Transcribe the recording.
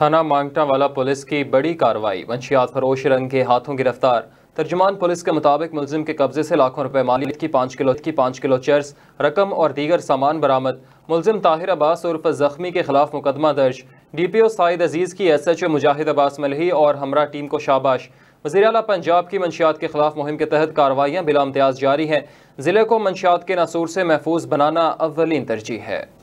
थाना मांगटावाला पुलिस की बड़ी कार्रवाई मंशियात फरोश रंग के हाथों गिरफ्तार तर्जमान पुलिस के मुताबिक मुलजिम के कब्जे से लाखों रुपए मालियत की पाँच किलो की पाँच किलो चर्स रकम और दीगर सामान बरामद मुलजिम ताहिर अब्बास उर्फ जख्मी के खिलाफ मुकदमा दर्ज D P O Syed Aziz की S H O Mujahid Abbas Malhi और हमरा टीम को शाबाश वजी अला पंजाब की मंशियात के खिलाफ मुहिम के तहत कार्रवाइयाँ बिला जारी हैं ज़िले को मंशियात के नासूर से महफूज बनाना अवलिन तरजीह है